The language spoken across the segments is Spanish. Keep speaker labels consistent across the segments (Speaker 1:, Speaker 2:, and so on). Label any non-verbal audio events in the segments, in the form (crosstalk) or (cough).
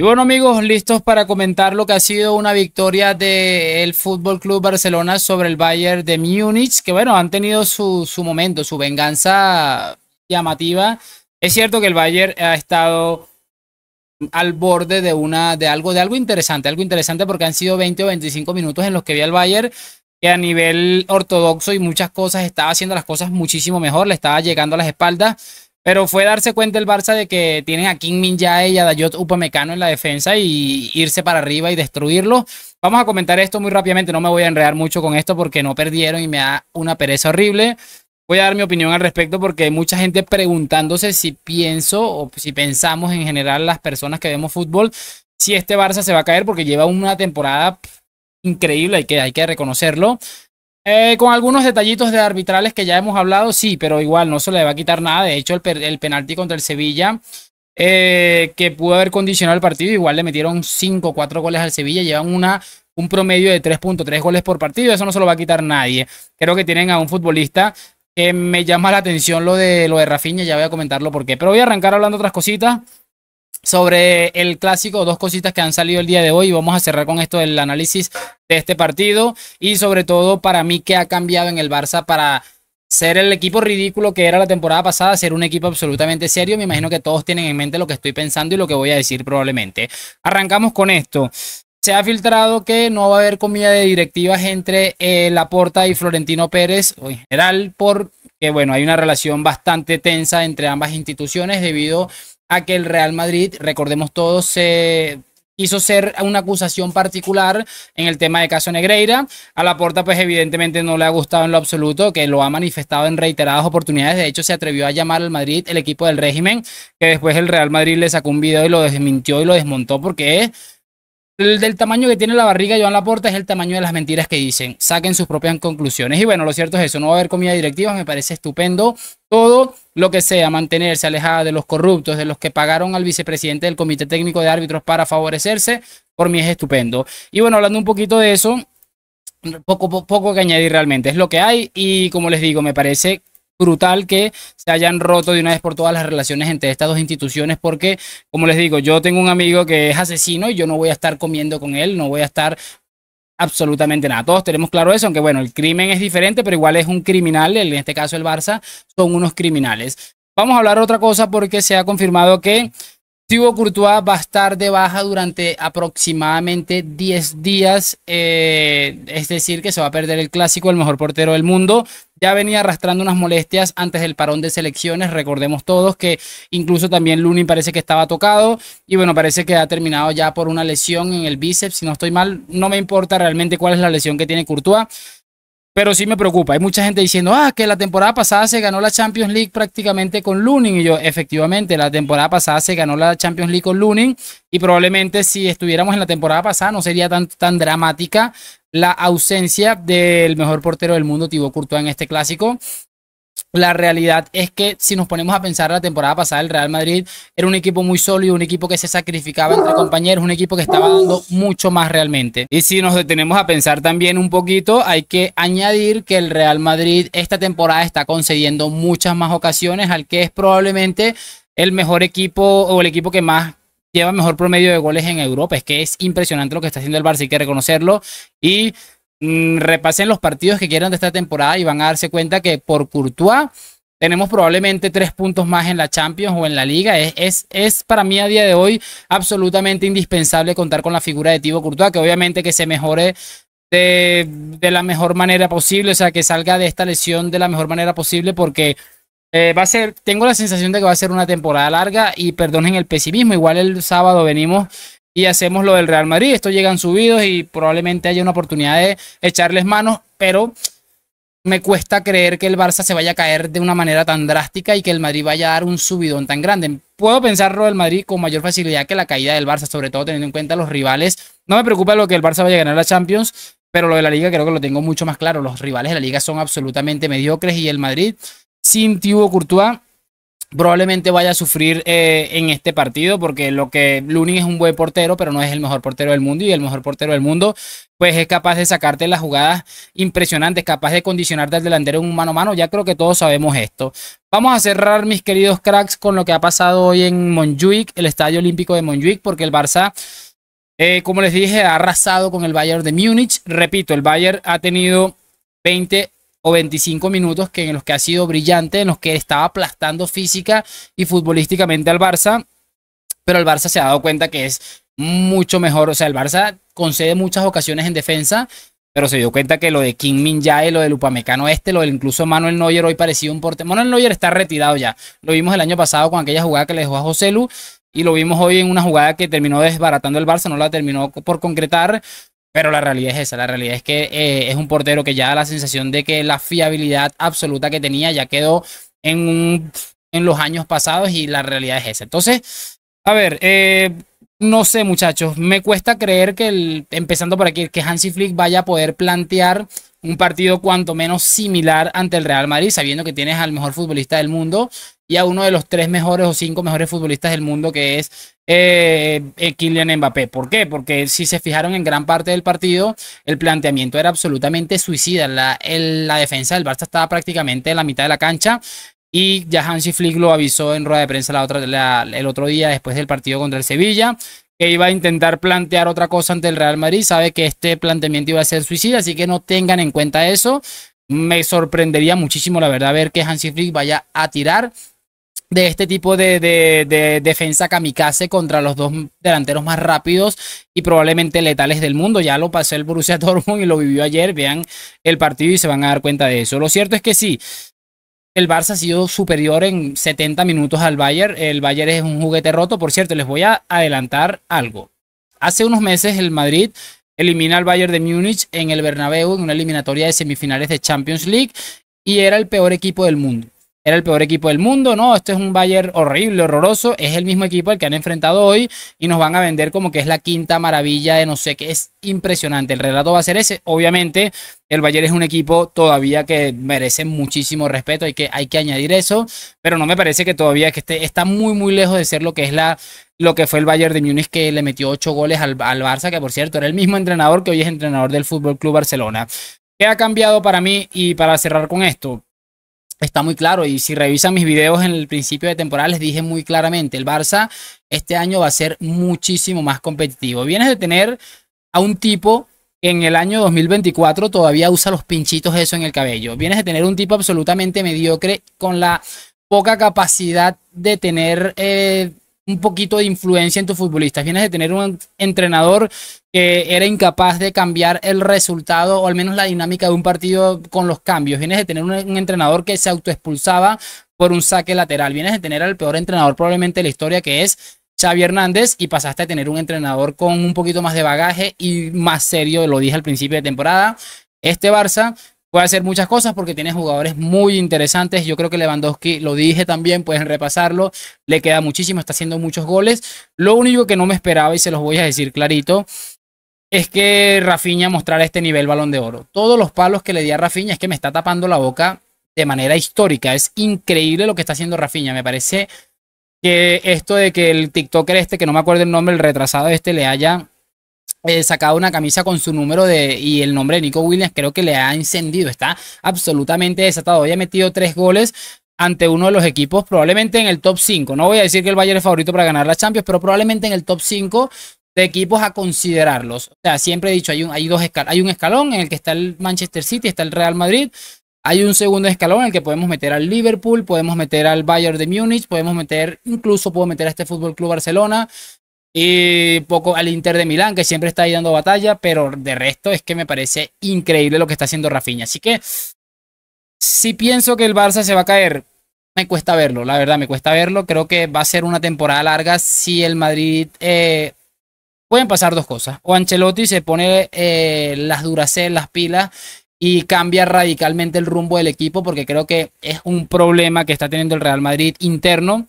Speaker 1: Y bueno amigos, listos para comentar lo que ha sido una victoria del Fútbol Club Barcelona sobre el Bayern de Múnich, que bueno, han tenido su, momento, su venganza llamativa. Es cierto que el Bayern ha estado al borde de una de algo de algo interesante, algo interesante porque han sido 20 o 25 minutos en los que vi al Bayern que a nivel ortodoxo y muchas cosas estaba haciendo las cosas muchísimo mejor, le estaba llegando a las espaldas pero fue darse cuenta el Barça de que tienen a Kim Min Jae y a Dayot Upamecano en la defensa y irse para arriba y destruirlo. Vamos a comentar esto muy rápidamente, no me voy a enredar mucho con esto porque no perdieron y me da una pereza horrible. Voy a dar mi opinión al respecto porque hay mucha gente preguntándose si pienso o si pensamos en general las personas que vemos fútbol, si este Barça se va a caer porque lleva una temporada increíble, y que, hay que reconocerlo. Eh, con algunos detallitos de arbitrales que ya hemos hablado, sí, pero igual no se le va a quitar nada. De hecho, el, penalti contra el Sevilla, eh, que pudo haber condicionado el partido, igual le metieron 5 o 4 goles al Sevilla, llevan una, un promedio de 3.3 goles por partido, eso no se lo va a quitar nadie. Creo que tienen a un futbolista que me llama la atención lo de, lo de Rafinha, ya voy a comentarlo por qué. Pero voy a arrancar hablando otras cositas sobre el clásico, dos cositas que han salido el día de hoy. Vamos a cerrar con esto del análisis de este partido y sobre todo para mí que ha cambiado en el Barça para ser el equipo ridículo que era la temporada pasada, ser un equipo absolutamente serio. Me imagino que todos tienen en mente lo que estoy pensando y lo que voy a decir probablemente. Arrancamos con esto. Se ha filtrado que no va a haber comida de directivas entre eh, Laporta y Florentino Pérez, o en general, porque bueno, hay una relación bastante tensa entre ambas instituciones debido a a que el Real Madrid, recordemos todos, se quiso ser una acusación particular en el tema de caso Negreira. A la porta, pues evidentemente no le ha gustado en lo absoluto, que lo ha manifestado en reiteradas oportunidades. De hecho, se atrevió a llamar al Madrid el equipo del régimen, que después el Real Madrid le sacó un video y lo desmintió y lo desmontó porque es el del tamaño que tiene la barriga Joan Laporta es el tamaño de las mentiras que dicen. Saquen sus propias conclusiones. Y bueno, lo cierto es eso, no va a haber comida directiva, me parece estupendo. Todo lo que sea, mantenerse alejada de los corruptos, de los que pagaron al vicepresidente del Comité Técnico de Árbitros para favorecerse, por mí es estupendo. Y bueno, hablando un poquito de eso, poco, poco que añadir realmente, es lo que hay y como les digo, me parece brutal que se hayan roto de una vez por todas las relaciones entre estas dos instituciones, porque, como les digo, yo tengo un amigo que es asesino y yo no voy a estar comiendo con él, no voy a estar absolutamente nada. Todos tenemos claro eso, aunque bueno, el crimen es diferente, pero igual es un criminal, en este caso el Barça, son unos criminales. Vamos a hablar otra cosa porque se ha confirmado que Thibaut Courtois va a estar de baja durante aproximadamente 10 días, eh, es decir, que se va a perder el clásico, el mejor portero del mundo. Ya venía arrastrando unas molestias antes del parón de selecciones, recordemos todos que incluso también Lunin parece que estaba tocado y bueno, parece que ha terminado ya por una lesión en el bíceps, si no estoy mal, no me importa realmente cuál es la lesión que tiene Courtois pero sí me preocupa. Hay mucha gente diciendo, ah, que la temporada pasada se ganó la Champions League prácticamente con Lunin. Y yo, efectivamente, la temporada pasada se ganó la Champions League con Lunin. Y probablemente si estuviéramos en la temporada pasada no sería tan, tan dramática la ausencia del mejor portero del mundo, Thibaut Courtois, en este clásico. La realidad es que si nos ponemos a pensar la temporada pasada, el Real Madrid era un equipo muy sólido, un equipo que se sacrificaba entre compañeros, un equipo que estaba dando mucho más realmente. Y si nos detenemos a pensar también un poquito, hay que añadir que el Real Madrid esta temporada está concediendo muchas más ocasiones al que es probablemente el mejor equipo o el equipo que más lleva mejor promedio de goles en Europa. Es que es impresionante lo que está haciendo el Barça, hay que reconocerlo. Y Mm, repasen los partidos que quieran de esta temporada y van a darse cuenta que por Courtois tenemos probablemente tres puntos más en la Champions o en la Liga. Es, es, para mí a día de hoy absolutamente indispensable contar con la figura de Tibo Courtois, que obviamente que se mejore de, la mejor manera posible, o sea, que salga de esta lesión de la mejor manera posible, porque eh, va a ser, tengo la sensación de que va a ser una temporada larga y perdonen el pesimismo. Igual el sábado venimos y hacemos lo del Real Madrid. esto llegan subidos y probablemente haya una oportunidad de echarles manos, pero me cuesta creer que el Barça se vaya a caer de una manera tan drástica y que el Madrid vaya a dar un subidón tan grande. Puedo pensarlo del Madrid con mayor facilidad que la caída del Barça, sobre todo teniendo en cuenta los rivales. No me preocupa lo que el Barça vaya a ganar la Champions, pero lo de la liga creo que lo tengo mucho más claro. Los rivales de la liga son absolutamente mediocres y el Madrid sin Thibaut Courtois probablemente vaya a sufrir eh, en este partido, porque lo que Lunin es un buen portero, pero no es el mejor portero del mundo, y el mejor portero del mundo, pues es capaz de sacarte las jugadas impresionantes, capaz de condicionarte al delantero en un mano a mano, ya creo que todos sabemos esto. Vamos a cerrar, mis queridos cracks, con lo que ha pasado hoy en Monjuic el Estadio Olímpico de Monjuic porque el Barça... Eh, como les dije, ha arrasado con el Bayern de Múnich. Repito, el Bayern ha tenido 20 25 minutos que en los que ha sido brillante, en los que estaba aplastando física y futbolísticamente al Barça, pero el Barça se ha dado cuenta que es mucho mejor, o sea, el Barça concede muchas ocasiones en defensa, pero se dio cuenta que lo de Kim Min Jae, lo del Upamecano este, lo del incluso Manuel Neuer hoy parecido un porte. Manuel Neuer está retirado ya. Lo vimos el año pasado con aquella jugada que le dejó a Joselu y lo vimos hoy en una jugada que terminó desbaratando el Barça, no la terminó por concretar, pero la realidad es esa, la realidad es que eh, es un portero que ya da la sensación de que la fiabilidad absoluta que tenía ya quedó en, en los años pasados y la realidad es esa. Entonces, a ver, eh, no sé muchachos, me cuesta creer que empezando por aquí, que Hansi Flick vaya a poder plantear un partido cuanto menos similar ante el Real Madrid, sabiendo que tienes al mejor futbolista del mundo y a uno de los tres mejores o cinco mejores futbolistas del mundo, que es eh, eh, Kylian Mbappé. ¿Por qué? Porque si se fijaron en gran parte del partido, el planteamiento era absolutamente suicida. La, la defensa del Barça estaba prácticamente en la mitad de la cancha. Y ya Hansi Flick lo avisó en rueda de prensa el otro día después del partido contra el Sevilla, que iba a intentar plantear otra cosa ante el Real Madrid. Sabe que este planteamiento iba a ser suicida, así que no tengan en cuenta eso. Me sorprendería muchísimo, la verdad, ver que Hansi Flick vaya a tirar de este tipo de, defensa kamikaze contra los dos delanteros más rápidos y probablemente letales del mundo. Ya lo pasó el Borussia (laughs) Dortmund y lo vivió ayer. Vean el partido y se van a dar cuenta de eso. Lo cierto es que sí, el Barça ha sido superior en 70 minutos al Bayern. El Bayern es un juguete roto. Por cierto, les voy a adelantar algo. Hace unos meses el Madrid elimina al Bayern de Múnich en el Bernabéu en una eliminatoria de semifinales de Champions League y era el peor equipo del mundo era el peor equipo del mundo, no, Esto es un Bayern horrible, horroroso, es el mismo equipo al que han enfrentado hoy y nos van a vender como que es la quinta maravilla de no sé qué, es impresionante, el relato va a ser ese, obviamente el Bayern es un equipo todavía que merece muchísimo respeto, hay que, hay que añadir eso, pero no me parece que todavía que esté, está muy muy lejos de ser lo que es la lo que fue el Bayern de Múnich que le metió ocho goles al, al Barça, que por cierto era el mismo entrenador que hoy es entrenador del Fútbol Club Barcelona. ¿Qué ha cambiado para mí y para cerrar con esto? está muy claro. Y si revisan mis videos en el principio de temporada, les dije muy claramente, el Barça este año va a ser muchísimo más competitivo. Vienes de tener a un tipo que en el año 2024 todavía usa los pinchitos eso en el cabello. Vienes de tener un tipo absolutamente mediocre con la poca capacidad de tener... Eh, un poquito de influencia en tus futbolistas. Vienes de tener un entrenador que era incapaz de cambiar el resultado o al menos la dinámica de un partido con los cambios. Vienes de tener un, entrenador que se autoexpulsaba por un saque lateral. Vienes de tener al peor entrenador probablemente de la historia que es Xavi Hernández y pasaste a tener un entrenador con un poquito más de bagaje y más serio, lo dije al principio de temporada. Este Barça puede hacer muchas cosas porque tiene jugadores muy interesantes. Yo creo que Lewandowski, lo dije también, pueden repasarlo, le queda muchísimo, está haciendo muchos goles. Lo único que no me esperaba, y se los voy a decir clarito, es que Rafinha mostrara este nivel balón de oro. Todos los palos que le di a Rafinha es que me está tapando la boca de manera histórica. Es increíble lo que está haciendo Rafinha, me parece que esto de que el TikToker este, que no me acuerdo el nombre, el retrasado este, le haya eh, sacado una camisa con su número de y el nombre de Nico Williams, creo que le ha encendido, está absolutamente desatado. Hoy ha metido tres goles ante uno de los equipos, probablemente en el top 5. No voy a decir que el Bayern es favorito para ganar la Champions, pero probablemente en el top 5 de equipos a considerarlos. O sea, siempre he dicho, hay un, hay dos hay un escalón en el que está el Manchester City, está el Real Madrid, hay un segundo escalón en el que podemos meter al Liverpool, podemos meter al Bayern de Múnich, podemos meter, incluso puedo meter a este Fútbol Club Barcelona, y poco al Inter de Milán, que siempre está ahí dando batalla, pero de resto es que me parece increíble lo que está haciendo Rafinha. Así que si pienso que el Barça se va a caer, me cuesta verlo, la verdad, me cuesta verlo. Creo que va a ser una temporada larga si el Madrid... Eh, pueden pasar dos cosas. O Ancelotti se pone eh, las en las pilas y cambia radicalmente el rumbo del equipo porque creo que es un problema que está teniendo el Real Madrid interno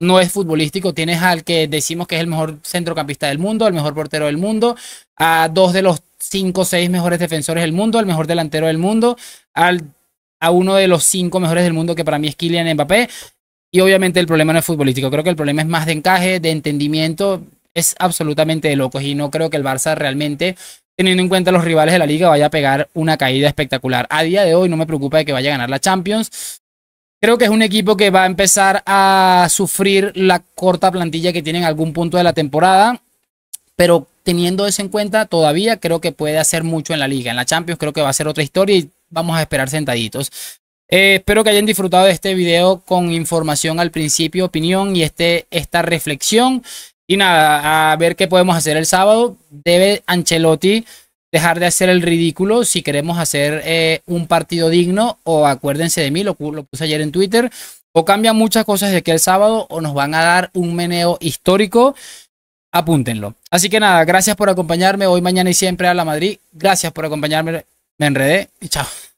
Speaker 1: no es futbolístico. Tienes al que decimos que es el mejor centrocampista del mundo, el mejor portero del mundo, a dos de los cinco o seis mejores defensores del mundo, al mejor delantero del mundo, al, a uno de los cinco mejores del mundo, que para mí es Kylian Mbappé. Y obviamente el problema no es futbolístico, creo que el problema es más de encaje, de entendimiento, es absolutamente de locos y no creo que el Barça realmente, teniendo en cuenta los rivales de la liga, vaya a pegar una caída espectacular. A día de hoy no me preocupa de que vaya a ganar la Champions, Creo que es un equipo que va a empezar a sufrir la corta plantilla que tiene en algún punto de la temporada, pero teniendo eso en cuenta, todavía creo que puede hacer mucho en la liga. En la Champions creo que va a ser otra historia y vamos a esperar sentaditos. Eh, espero que hayan disfrutado de este video con información al principio, opinión y este, esta reflexión. Y nada, a ver qué podemos hacer el sábado. Debe Ancelotti dejar de hacer el ridículo si queremos hacer eh, un partido digno o acuérdense de mí, lo, puse ayer en Twitter, o cambian muchas cosas de que el sábado o nos van a dar un meneo histórico, apúntenlo. Así que nada, gracias por acompañarme hoy, mañana y siempre a la Madrid, gracias por acompañarme, me enredé y chao.